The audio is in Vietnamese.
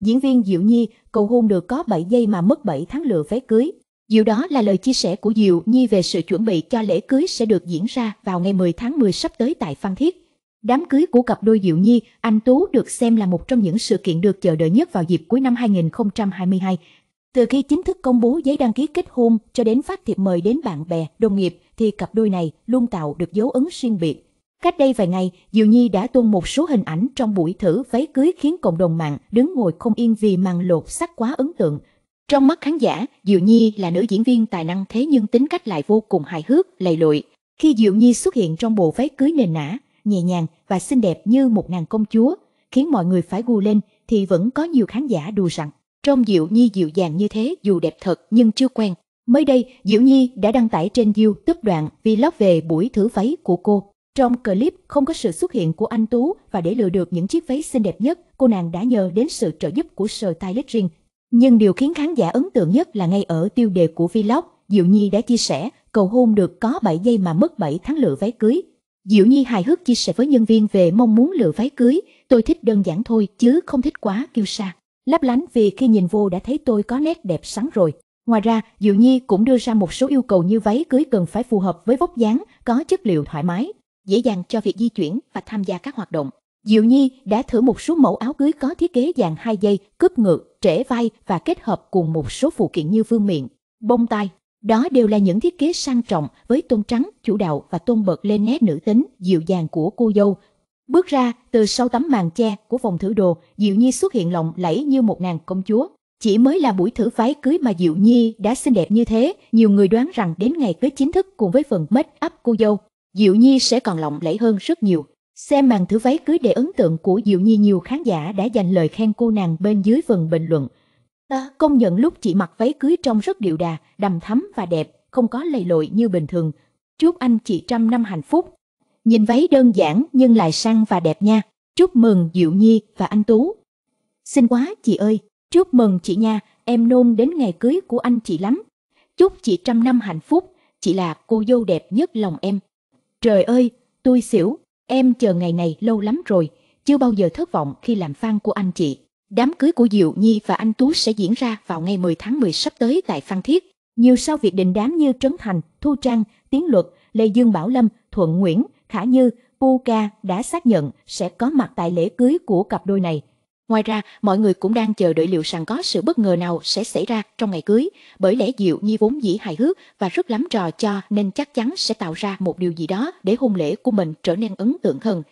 Diễn viên Diệu Nhi, cầu hôn được có 7 giây mà mất 7 tháng lựa vé cưới. Diệu đó là lời chia sẻ của Diệu Nhi về sự chuẩn bị cho lễ cưới sẽ được diễn ra vào ngày 10 tháng 10 sắp tới tại Phan Thiết. Đám cưới của cặp đôi Diệu Nhi, Anh Tú được xem là một trong những sự kiện được chờ đợi nhất vào dịp cuối năm 2022. Từ khi chính thức công bố giấy đăng ký kết hôn cho đến phát thiệp mời đến bạn bè, đồng nghiệp thì cặp đôi này luôn tạo được dấu ấn riêng biệt Cách đây vài ngày, Diệu Nhi đã tung một số hình ảnh trong buổi thử váy cưới khiến cộng đồng mạng đứng ngồi không yên vì màn lột sắc quá ấn tượng. Trong mắt khán giả, Diệu Nhi là nữ diễn viên tài năng thế nhưng tính cách lại vô cùng hài hước, lầy lội Khi Diệu Nhi xuất hiện trong bộ váy cưới nền nã, nhẹ nhàng và xinh đẹp như một nàng công chúa, khiến mọi người phải gu lên thì vẫn có nhiều khán giả đùa rằng trong Diệu Nhi dịu dàng như thế dù đẹp thật nhưng chưa quen. Mới đây, Diệu Nhi đã đăng tải trên YouTube đoạn vlog về buổi thử váy của cô. Trong clip không có sự xuất hiện của anh Tú và để lựa được những chiếc váy xinh đẹp nhất, cô nàng đã nhờ đến sự trợ giúp của Sir Tyler Ring. Nhưng điều khiến khán giả ấn tượng nhất là ngay ở tiêu đề của vlog, Diệu Nhi đã chia sẻ cầu hôn được có 7 giây mà mất 7 tháng lựa váy cưới. Diệu Nhi hài hước chia sẻ với nhân viên về mong muốn lựa váy cưới, tôi thích đơn giản thôi chứ không thích quá kiêu sa. Lấp lánh vì khi nhìn vô đã thấy tôi có nét đẹp sẵn rồi. Ngoài ra, Diệu Nhi cũng đưa ra một số yêu cầu như váy cưới cần phải phù hợp với vóc dáng, có chất liệu thoải mái, dễ dàng cho việc di chuyển và tham gia các hoạt động. Diệu Nhi đã thử một số mẫu áo cưới có thiết kế dàn hai dây, cướp ngược, trễ vai và kết hợp cùng một số phụ kiện như vương miệng, bông tai. Đó đều là những thiết kế sang trọng với tôn trắng, chủ đạo và tôn bật lên nét nữ tính, dịu dàng của cô dâu. Bước ra từ sau tấm màn che của phòng thử đồ, Diệu Nhi xuất hiện lộng lẫy như một nàng công chúa. Chỉ mới là buổi thử váy cưới mà Diệu Nhi đã xinh đẹp như thế, nhiều người đoán rằng đến ngày cưới chính thức cùng với phần make up cô dâu Diệu Nhi sẽ còn lộng lẫy hơn rất nhiều. Xem màn thử váy cưới để ấn tượng của Diệu Nhi nhiều khán giả đã dành lời khen cô nàng bên dưới phần bình luận. À, công nhận lúc chị mặc váy cưới trông rất điệu đà, đầm thắm và đẹp, không có lầy lội như bình thường. Chúc anh chị trăm năm hạnh phúc. Nhìn váy đơn giản nhưng lại sang và đẹp nha. Chúc mừng Diệu Nhi và anh Tú. Xin quá chị ơi, chúc mừng chị nha, em nôn đến ngày cưới của anh chị lắm. Chúc chị trăm năm hạnh phúc, chị là cô dâu đẹp nhất lòng em. Trời ơi, tôi xỉu, em chờ ngày này lâu lắm rồi, chưa bao giờ thất vọng khi làm fan của anh chị. Đám cưới của Diệu Nhi và anh Tú sẽ diễn ra vào ngày 10 tháng 10 sắp tới tại Phan Thiết. Nhiều sao việc đình đám như Trấn Thành, Thu Trang, Tiến Luật, Lê Dương Bảo Lâm, Thuận Nguyễn, Khả Như, Puka đã xác nhận sẽ có mặt tại lễ cưới của cặp đôi này. Ngoài ra, mọi người cũng đang chờ đợi liệu rằng có sự bất ngờ nào sẽ xảy ra trong ngày cưới, bởi lẽ Diệu Nhi vốn dĩ hài hước và rất lắm trò cho nên chắc chắn sẽ tạo ra một điều gì đó để hôn lễ của mình trở nên ấn tượng hơn